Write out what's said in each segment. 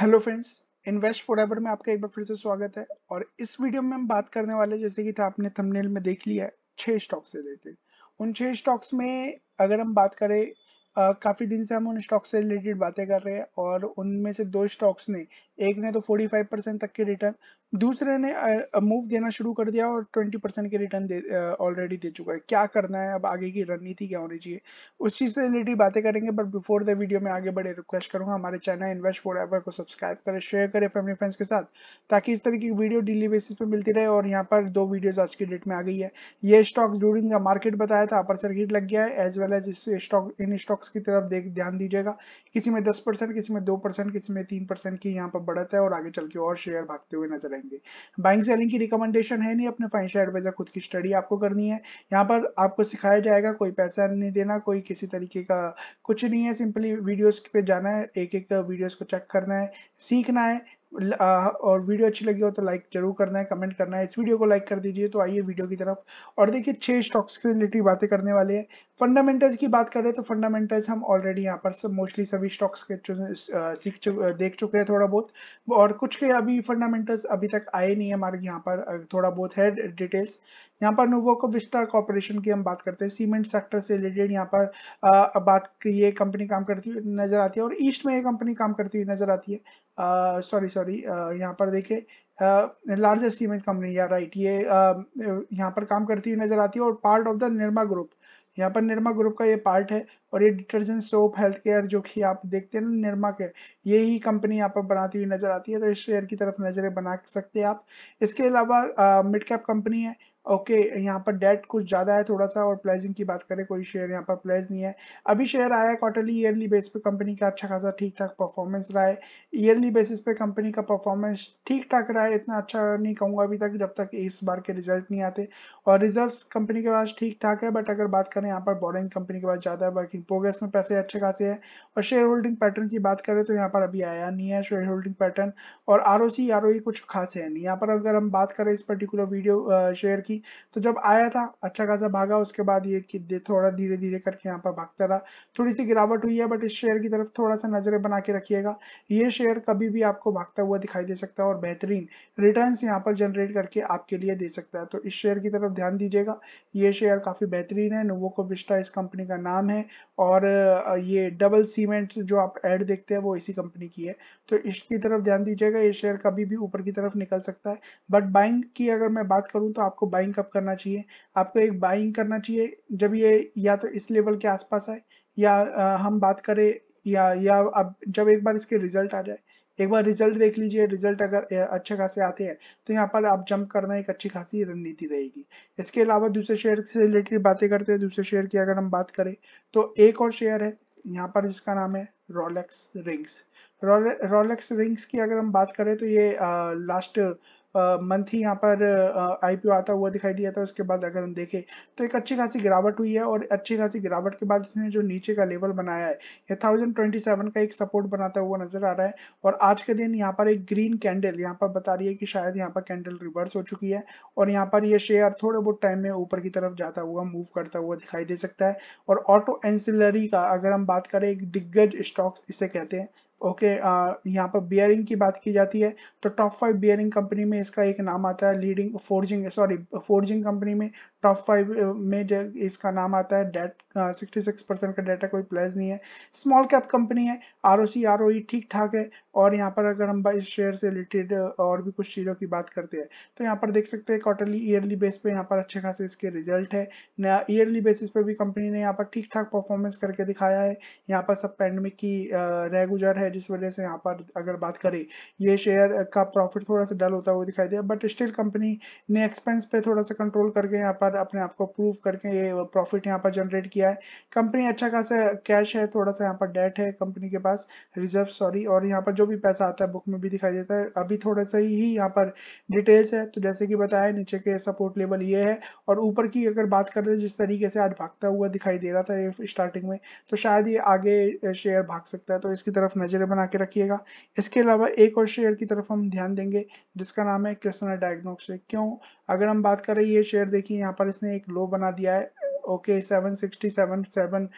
hello friends invest ever में आपका एक बार फिर से स्वागत है और इस वीडियो में हम बात करने वाले जैसे कि था आपने थंबनेल में देख लिया है छह स्टॉक्स से रिलेटेड उन छह स्टॉक्स में अगर हम बात करें काफ़ी दिन से हम उन स्टॉक से रिलेटेड बातें कर रहे हैं और उनमें से दो स्टॉक्स ने एक ने तो 45 परसेंट तक के रिटर्न दूसरे ने मूव देना शुरू कर दिया और 20 परसेंट के रिटर्न ऑलरेडी दे चुका है क्या करना है अब आगे की रणनीति क्या होनी चाहिए उस चीज़ से रिलेटेड बातें करेंगे बट बिफोर द वीडियो में आगे बढ़े रिक्वेस्ट करूंगा हमारे चैनल इन्वेस्ट फॉर एवर को सब्सक्राइब करें शेयर करें फैमिली फ्रेंड्स के साथ ताकि इस तरह की वीडियो डेली बेसिस पर मिलती रहे और यहाँ पर दो वीडियोज़ आज की डेट में आ गई है ये स्टॉक ड्यूरिंग द मार्केट बताया था अपर सर्किट लग गया है एज वेल एज इस स्टॉक इन स्टॉक स्टॉक्स की तरफ देख ध्यान दीजिएगा किसी में दस परसेंट किसी में दो परसेंट किसी में तीन परसेंट की यहाँ पर बढ़त है और आगे चल के और शेयर भागते हुए नजर आएंगे बाइंग सेलिंग की रिकमेंडेशन है नहीं अपने फाइनेंशियल एडवाइजर खुद की स्टडी आपको करनी है यहाँ पर आपको सिखाया जाएगा कोई पैसा नहीं देना कोई किसी तरीके का कुछ नहीं है सिंपली वीडियोज पे जाना है एक एक वीडियोज को चेक करना है सीखना है और वीडियो अच्छी लगी हो तो लाइक जरूर करना है कमेंट करना है इस वीडियो को लाइक कर दीजिए तो आइए वीडियो की तरफ और देखिए छह स्टॉक्स से रिलेटेड बातें करने वाले हैं फंडामेंटल्स की बात करें तो फंडामेंटल्स हम ऑलरेडी यहाँ पर सब मोस्टली सभी स्टॉक्स के सीख देख चुके हैं थोड़ा बहुत और कुछ के अभी फंडामेंटल्स अभी तक आए नहीं है हमारे यहाँ पर थोड़ा बहुत है डिटेल्स यहाँ पर नोवो को विस्टा कॉपोरेशन की हम बात करते हैं सीमेंट सेक्टर से रिलेटेड यहाँ पर आ, बात ये कंपनी काम करती हुई नजर आती है और ईस्ट में ये कंपनी काम करती हुई नजर आती है सॉरी सॉरी यहाँ पर देखे लार्जेस्ट सीमेंट कंपनी या राइट ये यहाँ पर काम करती हुई नजर आती है और part of the Nirma group यहाँ पर निर्मा ग्रुप का ये पार्ट है और ये डिटर्जेंट सोप हेल्थ केयर जो कि आप देखते हैं ना निर्मा के ये ही कंपनी यहाँ पर बनाती हुई नजर आती है तो इस शेयर की तरफ नजरें बना सकते हैं आप इसके अलावा मिड कैप कंपनी है ओके okay, यहाँ पर डेट कुछ ज़्यादा है थोड़ा सा और प्लेजिंग की बात करें कोई शेयर यहाँ पर प्लेज नहीं है अभी शेयर आया है क्वार्टरली ईयरली बेस पे कंपनी का अच्छा खासा ठीक ठाक परफॉर्मेंस रहा है ईयरली बेसिस पे कंपनी का परफॉर्मेंस ठीक ठाक रहा है इतना अच्छा नहीं कहूँगा अभी तक जब तक इस बार के रिजल्ट नहीं आते और रिजर्व कंपनी के पास ठीक ठाक है बट अगर बात करें यहाँ पर बॉरिंग कंपनी के पास ज़्यादा है वर्किंग प्रोग्रेस में पैसे अच्छे खासे है और शेयर होल्डिंग पैटर्न की बात करें तो यहाँ पर अभी आया नहीं है शेयर होल्डिंग पैटर्न और आर ओ e कुछ खास है नहीं यहाँ पर अगर हम बात करें इस पर्टिकुलर वीडियो शेयर की तो जब आया था अच्छा खासा भागा उसके बाद ये कि थोड़ा धीरे धीरे करके यहाँ पर भागता रहा थोड़ी सी गिरावट हुई है बट इस शेयर की तरफ थोड़ा सा नजरें बना के रखिएगा ये शेयर कभी भी आपको भागता हुआ दिखाई दे सकता है और बेहतरीन रिटर्न यहाँ पर जनरेट करके आपके लिए दे सकता है तो इस शेयर की तरफ ध्यान दीजिएगा ये शेयर काफी बेहतरीन है नोवोको विस्टा इस कंपनी का नाम है और ये डबल सीमेंट जो आप एड देखते हैं वो इसी कंपनी की है तो इसकी तरफ ध्यान दीजिएगा ये शेयर कभी भी ऊपर की तरफ निकल सकता है बट बाइंग की अगर मैं बात करूं तो आपको बाइंग कब करना चाहिए आपको एक बाइंग करना चाहिए जब ये या तो इस लेवल के आसपास आए या आ, हम बात करें या या अब जब एक बार इसके रिजल्ट आ जाए एक बार रिजल्ट देख लीजिए रिजल्ट अगर अच्छे खासे आते हैं तो यहाँ पर आप जंप करना एक अच्छी खासी रणनीति रहेगी इसके अलावा दूसरे शेयर से रिलेटेड बातें करते हैं दूसरे शेयर की अगर हम बात करें तो एक और शेयर है यहाँ पर जिसका नाम है रोलेक्स रिंग्स रोलेक्स रिंग्स की अगर हम बात करें तो ये लास्ट मंथ ही यहाँ पर आईपीओ आता हुआ दिखाई दिया था उसके बाद अगर हम देखें तो एक अच्छी खासी गिरावट हुई है और अच्छी खासी गिरावट के बाद इसने जो नीचे का लेवल बनाया है ये थाउजेंड ट्वेंटी सेवन का एक सपोर्ट बनाता हुआ नजर आ रहा है और आज के दिन यहाँ पर एक ग्रीन कैंडल यहाँ पर बता रही है कि शायद यहाँ पर कैंडल रिवर्स हो चुकी है और यहाँ पर यह शेयर थोड़े बहुत टाइम में ऊपर की तरफ जाता हुआ मूव करता हुआ दिखाई दे सकता है और ऑटो एंसिलरी का अगर हम बात करें एक दिग्गज स्टॉक्स इसे कहते हैं ओके okay, यहाँ पर बियरिंग की बात की जाती है तो टॉप फाइव बियरिंग कंपनी में इसका एक नाम आता है leading forging sorry forging company में टॉप फाइव में इसका नाम आता है डेट सिक्सटी सिक्स परसेंट का डाटा कोई प्लस नहीं है स्मॉल कैप कंपनी है R O C R O E ठीक ठाक है और यहाँ पर अगर हम इस शेयर से रिलेटेड और भी कुछ चीज़ों की बात करते हैं तो यहाँ पर देख सकते हैं क्वार्टरली ईयरली बेस पे यहाँ पर अच्छे खासे इसके रिजल्ट है ईयरली बेसिस पर भी कंपनी ने यहाँ पर ठीक ठाक परफॉर्मेंस करके दिखाया है यहाँ पर सब पैंडमिक की रेगुलर है है जिस वजह से यहाँ पर अगर बात करें ये शेयर का प्रॉफिट थोड़ा सा डल होता हुआ दिखाई दिया बट स्टिल कंपनी ने एक्सपेंस पे थोड़ा सा कंट्रोल करके यहाँ पर अपने आप को प्रूव करके ये प्रॉफिट यहाँ पर जनरेट किया है कंपनी अच्छा खासा कैश है थोड़ा सा यहाँ पर डेट है कंपनी के पास रिजर्व सॉरी और यहाँ पर जो भी पैसा आता है बुक में भी दिखाई देता है अभी थोड़ा सा ही यहाँ पर डिटेल्स है तो जैसे कि बताया नीचे के सपोर्ट लेवल ये है और ऊपर की अगर बात कर रहे जिस तरीके से आज भागता हुआ दिखाई दे रहा था स्टार्टिंग में तो शायद ये आगे शेयर भाग सकता है तो इसकी तरफ नजर शेयर बना के रखिएगा इसके अलावा एक और शेयर की तरफ हम ध्यान देंगे जिसका नाम है कृष्णा डायग्नोस्टिक क्यों अगर हम बात करें ये शेयर देखिए यहाँ पर इसने एक लो बना दिया है okay seven sixty seven seven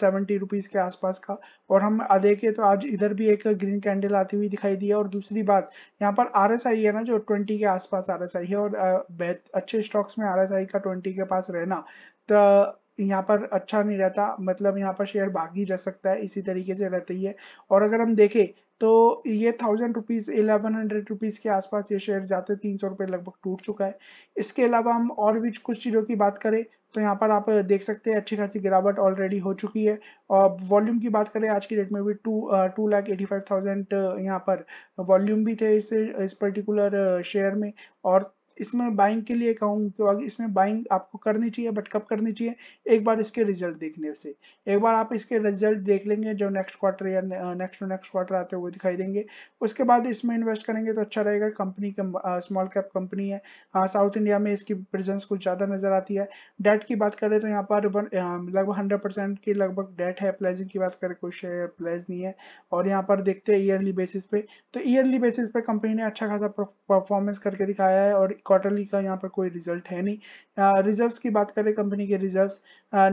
seventy rupees के आसपास का और हम देखें तो आज इधर भी एक ग्रीन कैंडल आती हुई दिखाई दी है और दूसरी बात यहाँ पर आर है ना जो ट्वेंटी के आसपास आर है और uh, अच्छे स्टॉक्स में आर का ट्वेंटी के पास रहना तो यहाँ पर अच्छा नहीं रहता मतलब यहाँ पर शेयर बागी रह सकता है इसी तरीके से रहती है और अगर हम देखें तो ये thousand rupees eleven hundred rupees के आसपास ये शेयर जाते तीन सौ रुपये लगभग टूट चुका है इसके अलावा हम और भी कुछ चीज़ों की बात करें तो यहाँ पर आप देख सकते हैं अच्छी खासी गिरावट ऑलरेडी हो चुकी है और वॉल्यूम की बात करें आज की डेट में भी two two lakh eighty five thousand यहाँ पर वॉल्यूम भी थे इस इस पर्टिकुलर शेयर में और इसमें बाइंग के लिए कहूँ तो अगर इसमें बाइंग आपको करनी चाहिए बट कब करनी चाहिए एक बार इसके रिजल्ट देखने से एक बार आप इसके रिजल्ट देख लेंगे जो नेक्स्ट क्वार्टर या नेक्स्ट टू नेक्स्ट क्वार्टर आते हुए दिखाई देंगे उसके बाद इसमें इन्वेस्ट करेंगे तो अच्छा रहेगा कंपनी के स्मॉल कैप कंपनी है साउथ हाँ, इंडिया में इसकी प्रेजेंस कुछ ज़्यादा नजर आती है डेट की बात करें तो यहाँ पर लगभग हंड्रेड की लगभग डेट है प्लेजिंग की बात करें कोई शेयर प्लेज नहीं है और यहाँ पर देखते हैं ईयरली बेसिस पे तो ईयरली बेसिस पे कंपनी ने अच्छा खासा परफॉर्मेंस करके दिखाया है और क्वार्टरली का यहाँ पर कोई रिजल्ट है नहीं रिजर्व्स की बात करें कंपनी के रिजर्व्स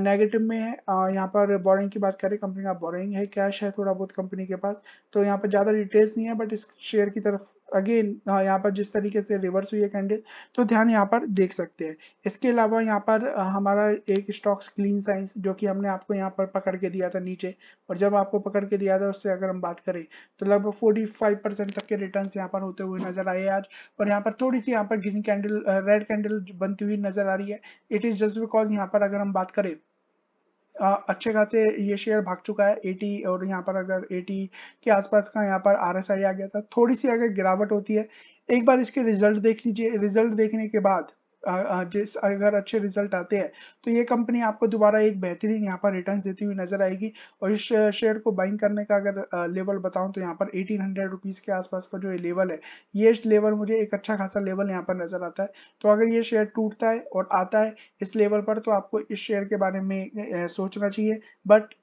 नेगेटिव में है यहाँ पर बोरिंग की बात करें कंपनी का बोरिंग है कैश है थोड़ा बहुत कंपनी के पास तो यहाँ पर ज़्यादा डिटेल्स नहीं है बट इस शेयर की तरफ अगेन हाँ, यहाँ पर जिस तरीके से रिवर्स हुई है कैंडल तो ध्यान यहाँ पर देख सकते हैं इसके अलावा यहाँ पर हमारा एक स्टॉक्स क्लीन साइंस जो कि हमने आपको यहाँ पर पकड़ के दिया था नीचे और जब आपको पकड़ के दिया था उससे अगर हम बात करें तो लगभग फोर्टी फाइव परसेंट तक के रिटर्न यहाँ पर होते हुए नजर आए आज और यहाँ पर थोड़ी सी यहाँ पर ग्रीन कैंडल रेड कैंडल बनती हुई नजर आ रही है इट इज जस्ट बिकॉज यहाँ पर अगर हम बात करें अच्छे खासे ये शेयर भाग चुका है एटी और यहाँ पर अगर एटी के आसपास का यहाँ पर आर आ गया था थोड़ी सी अगर गिरावट होती है एक बार इसके रिजल्ट देख लीजिए रिजल्ट देखने के बाद जिस अगर अच्छे रिजल्ट आते हैं तो ये कंपनी आपको दोबारा एक बेहतरीन यहाँ पर रिटर्न देती हुई नजर आएगी और इस शेयर को बाइंग करने का अगर लेवल बताऊँ तो यहाँ पर एटीन हंड्रेड रुपीज़ के आसपास का जो ये लेवल है ये लेवल मुझे एक अच्छा खासा लेवल यहाँ पर नजर आता है तो अगर ये शेयर टूटता है और आता है इस लेवल पर तो आपको इस शेयर के बारे में सोचना चाहिए बट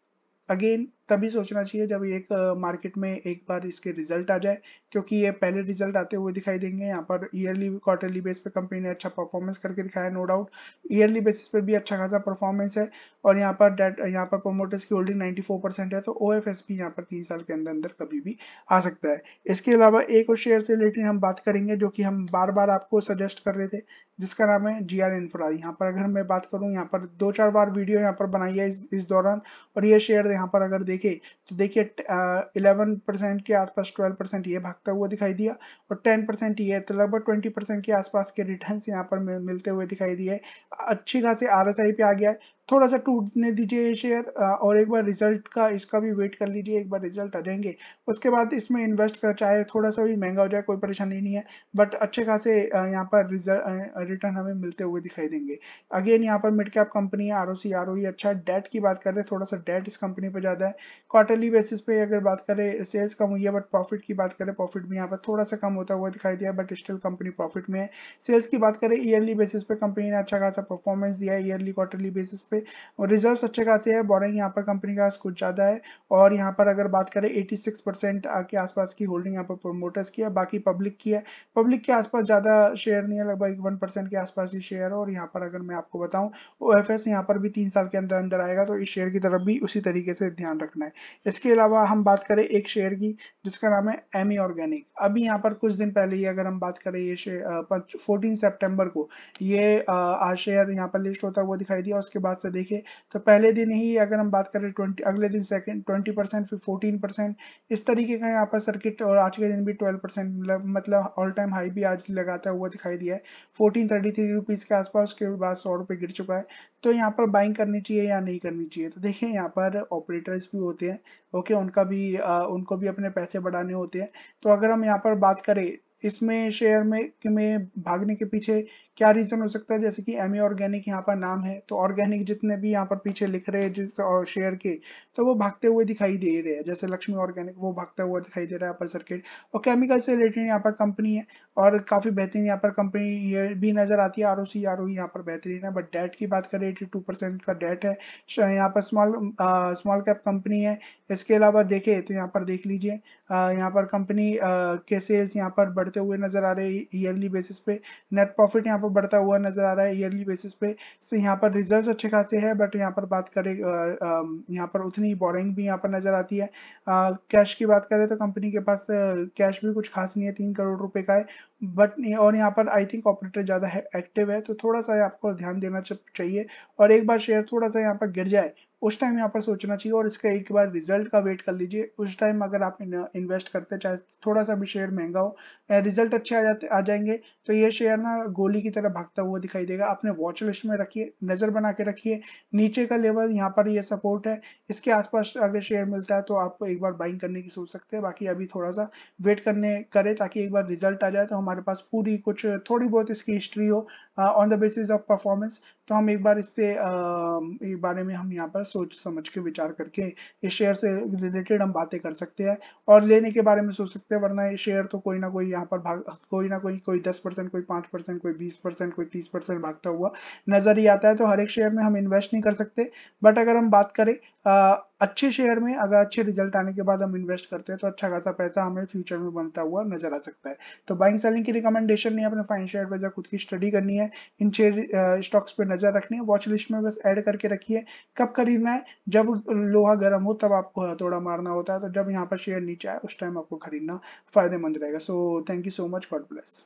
अगेन तभी सोचना चाहिए जब एक मार्केट में एक बार इसके रिजल्ट आ जाए क्योंकि ये पहले रिजल्ट आते हुए दिखाई देंगे यहाँ पर ईयरली क्वार्टरली बेस पे कंपनी ने अच्छा परफॉर्मेंस करके दिखाया नो डाउट ईयरली बेसिस पे भी अच्छा खासा परफॉर्मेंस है और यहाँ पर डेट यहाँ पर प्रोमोटर्स की होल्डिंग नाइन्टी परसेंट है तो ओ एफ एस यहाँ पर तीन साल के अंदर अंदर कभी भी आ सकता है इसके अलावा एक और शेयर से रिलेटेड हम बात करेंगे जो कि हम बार बार आपको सजेस्ट कर रहे थे जिसका नाम है जी आर इन्फ्रा यहाँ पर अगर मैं बात करूँ यहाँ पर दो चार बार वीडियो यहाँ पर बनाई है इस, इस दौरान और ये शेयर यहाँ पर अगर देख देखे तो देखिए इलेवन परसेंट के आसपास ट्वेल्व परसेंट ये भागता हुआ दिखाई दिया और टेन परसेंट ये तो लगभग ट्वेंटी परसेंट के आसपास के रिटर्न यहाँ पर मिलते हुए दिखाई दिए अच्छी खासी आर पे आ गया है थोड़ा सा टूटने दीजिए शेयर और एक बार रिजल्ट का इसका भी वेट कर लीजिए एक बार रिजल्ट आ जाएंगे उसके बाद इसमें इन्वेस्ट कर चाहे थोड़ा सा भी महंगा हो जाए कोई परेशानी नहीं है बट अच्छे खासे यहाँ पर रिटर्न हमें मिलते हुए दिखाई देंगे अगेन यहाँ पर मिड कैप कंपनी है R O C R O अच्छा डेट की बात करें थोड़ा सा डेट इस कंपनी पर ज़्यादा है क्वार्टरली बेसिस पे अगर बात करें सेल्स कम हुई है बट प्रॉफिट की बात करें प्रॉफिट भी यहाँ पर थोड़ा सा कम होता हुआ दिखाई दिया बट स्टिल कंपनी प्रॉफिट में है सेल्स की बात करें ईयरली बेसिस पर कंपनी ने अच्छा खासा परफॉर्मेंस दिया है ईयरली क्वार्टरली बेसिस पे पे और रिजर्व्स अच्छे खासे है बॉरिंग यहाँ पर कंपनी का कुछ ज़्यादा है और यहाँ पर अगर बात करें एटी सिक्स परसेंट के आसपास की होल्डिंग यहाँ पर प्रोमोटर्स की है बाकी पब्लिक की है पब्लिक के आसपास ज़्यादा शेयर नहीं है लगभग वन परसेंट के आसपास ही शेयर है और यहाँ पर अगर मैं आपको बताऊँ ओ एफ एस यहाँ पर भी तीन साल के अंदर अंदर आएगा तो इस शेयर की तरफ भी उसी तरीके से ध्यान रखना है इसके अलावा हम बात करें एक शेयर की जिसका नाम है एम ई ऑर्गेनिक अभी यहाँ पर कुछ दिन पहले ही अगर हम बात करें ये फोर्टीन सेप्टेम्बर को ये आज शेयर यहाँ पर लिस्ट होता हुआ दिखाई दिया उसके बाद से देखें तो पहले दिन ही अगर हम बात करें ट्वेंटी अगले दिन सेकेंड ट्वेंटी परसेंट फिर फोर्टीन परसेंट इस तरीके का यहाँ पर सर्किट और आज के दिन भी ट्वेल्व परसेंट मतलब ऑल टाइम हाई भी आज लगाता हुआ दिखाई दिया है फोर्टीन थर्टी थ्री रुपीज़ के आसपास के बाद सौ रुपये गिर चुका है तो यहाँ पर बाइंग करनी चाहिए या नहीं करनी चाहिए तो देखें यहाँ पर ऑपरेटर्स भी होते हैं ओके उनका भी आ, उनको भी अपने पैसे बढ़ाने होते हैं तो अगर हम यहाँ पर बात करें इसमें शेयर में कि में भागने के पीछे क्या रीजन हो सकता है जैसे कि एम ऑर्गेनिक यहाँ पर नाम है तो ऑर्गेनिक जितने भी यहाँ पर पीछे लिख रहे हैं जिस और शेयर के तो वो भागते हुए दिखाई दे रहे हैं जैसे लक्ष्मी ऑर्गेनिक वो भागता हुआ दिखाई दे रहा है अपर सर्किट और केमिकल से रिलेटेड यहाँ पर कंपनी है और काफी बेहतरीन यहाँ पर कंपनी ये भी नजर आती है आर ओ सी आर ओ यहाँ पर बेहतरीन है बट डेट की बात करें एटी टू परसेंट का डेट है यहाँ पर स्मॉल स्मॉल कैप कंपनी है इसके अलावा देखे तो यहाँ पर देख लीजिए यहाँ पर कंपनी के सेल्स यहाँ पर बढ़ते हुए नजर आ रहे हैं ईयरली बेसिस पे नेट प्रॉफिट यहाँ पर वो बढ़ता हुआ नजर आ रहा है ईयरली बेसिस पे इससे यहाँ पर रिजल्ट अच्छे खासे हैं बट यहाँ पर बात करें यहाँ पर उतनी बोरिंग भी यहाँ पर नजर आती है कैश की बात करें तो कंपनी के पास कैश भी कुछ खास नहीं है तीन करोड़ रुपए का है बट और यहाँ पर आई थिंक ऑपरेटर ज़्यादा एक्टिव है तो थोड़ा सा आपको ध्यान देना चाहिए और एक बार शेयर थोड़ा सा यहाँ पर गिर जाए उस टाइम यहाँ पर सोचना चाहिए और इसका एक बार रिजल्ट का वेट कर लीजिए उस टाइम अगर आप इन्वेस्ट करते चाहे थोड़ा सा भी शेयर महंगा हो रिजल्ट अच्छे आ जाते आ जाएंगे तो ये शेयर ना गोली की तरह भागता हुआ दिखाई देगा अपने वॉच लिस्ट में रखिए नजर बना के रखिए नीचे का लेवल यहाँ पर ये सपोर्ट है इसके आसपास अगर शेयर मिलता है तो आप एक बार बाइंग करने की सोच सकते हैं बाकी अभी थोड़ा सा वेट करने करें ताकि एक बार रिजल्ट आ जाए तो हमारे पास पूरी कुछ थोड़ी बहुत इसकी हिस्ट्री हो on the basis of performance तो हम एक बार इससे uh, um, एक बारे में हम यहाँ पर सोच समझ के विचार करके इस शेयर से रिलेटेड हम बातें कर सकते हैं और लेने के बारे में सोच सकते हैं वरना ये शेयर तो कोई ना कोई यहाँ पर भाग कोई ना कोई कोई दस परसेंट कोई पाँच परसेंट कोई बीस परसेंट कोई तीस परसेंट भागता हुआ नजर ही आता है तो हर एक शेयर में हम इन्वेस्ट नहीं कर सकते बट अगर हम बात करें uh, अच्छे शेयर में अगर अच्छे रिजल्ट आने के बाद हम इन्वेस्ट करते हैं तो अच्छा खासा पैसा हमें फ्यूचर में बनता हुआ नजर आ सकता है तो बाइंग सेलिंग की रिकमेंडेशन नहीं अपने फाइनेंशियल एडवाइजर खुद की स्टडी करनी है इन शेयर स्टॉक्स पे नजर रखनी है वॉच लिस्ट में बस ऐड करके रखिए कब खरीदना है जब लोहा गर्म हो तब आपको थोड़ा मारना होता है तो जब यहाँ पर शेयर नीचे आए उस टाइम आपको खरीदना फायदेमंद रहेगा so thank you so much God bless